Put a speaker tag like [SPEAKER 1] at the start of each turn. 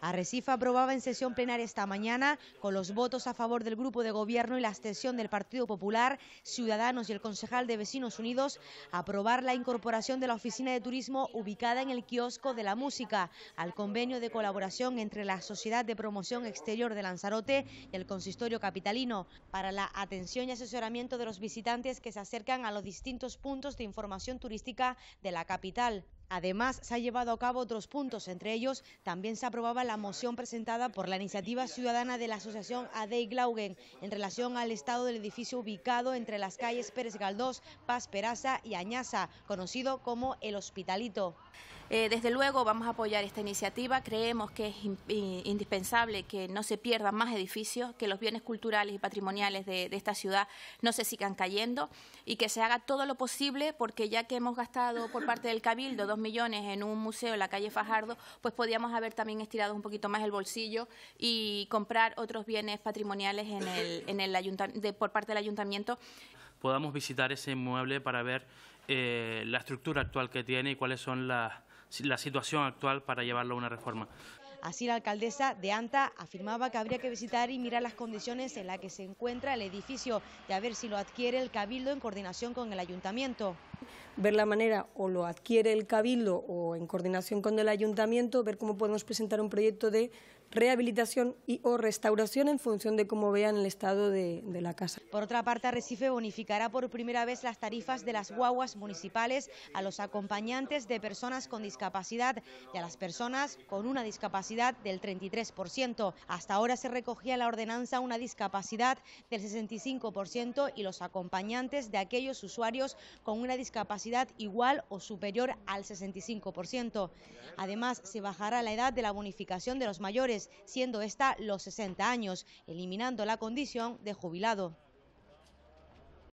[SPEAKER 1] Arrecife aprobaba en sesión plenaria esta mañana, con los votos a favor del grupo de gobierno y la abstención del Partido Popular, Ciudadanos y el concejal de Vecinos Unidos, aprobar la incorporación de la oficina de turismo ubicada en el kiosco de la música al convenio de colaboración entre la Sociedad de Promoción Exterior de Lanzarote y el Consistorio Capitalino para la atención y asesoramiento de los visitantes que se acercan a los distintos puntos de información turística de la capital. Además, se han llevado a cabo otros puntos, entre ellos también se aprobaba la moción presentada por la iniciativa ciudadana de la asociación Adey Glaugen en relación al estado del edificio ubicado entre las calles Pérez Galdós, Paz Peraza y Añaza, conocido como El Hospitalito. Eh, desde luego vamos a apoyar esta iniciativa,
[SPEAKER 2] creemos que es indispensable que no se pierdan más edificios, que los bienes culturales y patrimoniales de, de esta ciudad no se sigan cayendo y que se haga todo lo posible porque ya que hemos gastado por parte del Cabildo dos millones en un museo en la calle Fajardo, pues podíamos haber también estirado un poquito más el bolsillo y comprar otros bienes patrimoniales en el, en el por parte del ayuntamiento.
[SPEAKER 3] Podamos visitar ese inmueble para ver eh, la estructura actual que tiene y cuáles son la situación actual para llevarlo a una reforma.
[SPEAKER 1] Así la alcaldesa de Anta afirmaba que habría que visitar y mirar las condiciones en las que se encuentra el edificio y a ver si lo adquiere el Cabildo en coordinación con el Ayuntamiento.
[SPEAKER 4] Ver la manera o lo adquiere el Cabildo o en coordinación con el Ayuntamiento, ver cómo podemos presentar un proyecto de rehabilitación y o restauración en función de cómo vean el estado de, la casa.
[SPEAKER 1] Por otra parte, Recife bonificará por primera vez las tarifas de las guaguas municipales a los acompañantes de personas con discapacidad y a las personas con una discapacidad del 33%. Hasta ahora se recogía en la ordenanza una discapacidad del 65% y los acompañantes de aquellos usuarios con una discapacidad igual o superior al 65%. Además, se bajará la edad de la bonificación de los mayores, siendo esta los 60 años, eliminando la condición de jubilado.